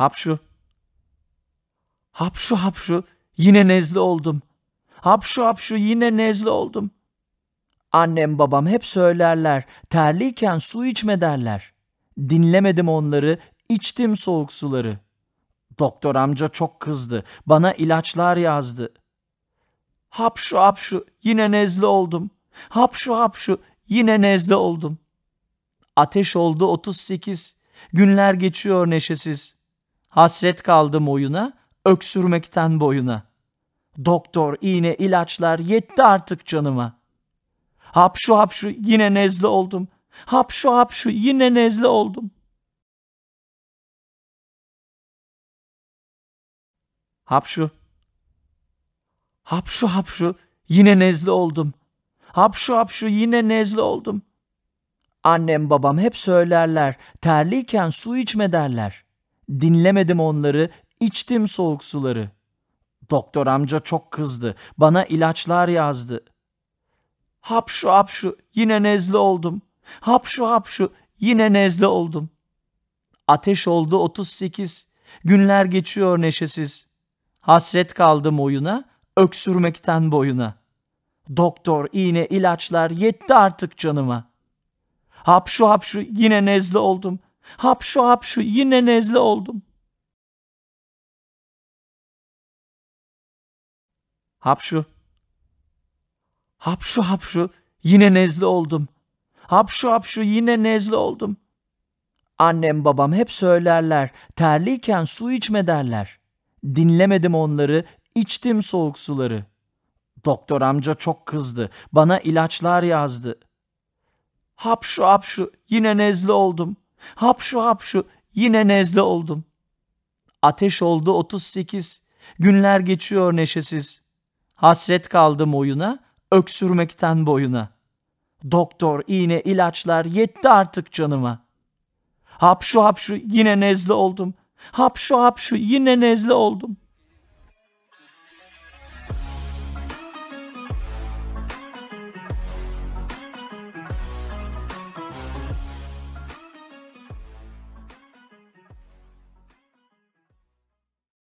Hapşu. Hapşu hapşu yine nezle oldum. Hapşu hapşu yine nezle oldum. Annem babam hep söylerler. Terliyken su içme derler. Dinlemedim onları, içtim soğuk suları. Doktor amca çok kızdı. Bana ilaçlar yazdı. Hapşu hapşu yine nezle oldum. Hapşu hapşu yine nezle oldum. Ateş oldu 38. Günler geçiyor neşesiz. Hasret kaldım oyuna, öksürmekten boyuna. Doktor, iğne, ilaçlar yetti artık canıma. Hapşu hapşu yine nezle oldum. Hapşu hapşu yine nezle oldum. Hapşu. Hapşu hapşu yine nezle oldum. Hapşu hapşu yine nezle oldum. Annem babam hep söylerler, terliyken su içme derler.'' Dinlemedim onları, içtim soğuk suları. Doktor amca çok kızdı. Bana ilaçlar yazdı. Hapşu hapşu yine nezle oldum. Hapşu hapşu yine nezle oldum. Ateş oldu 38. Günler geçiyor neşesiz. Hasret kaldım oyuna, öksürmekten boyuna. Doktor, iğne, ilaçlar yetti artık canıma. Hapşu hapşu yine nezle oldum. Hapşu hapşu yine nezle oldum. Hapşu. Hapşu hapşu yine nezle oldum. Hapşu hapşu yine nezle oldum. Annem babam hep söylerler. Terliyken su içme derler. Dinlemedim onları, içtim soğuk suları. Doktor amca çok kızdı. Bana ilaçlar yazdı. Hapşu hapşu yine nezle oldum. Hapşu hapşu yine nezle oldum. Ateş oldu 38. Günler geçiyor neşesiz. Hasret kaldım oyuna, öksürmekten boyuna. Doktor, iğne, ilaçlar yetti artık canıma. Hapşu hapşu yine nezle oldum. Hapşu hapşu yine nezle oldum.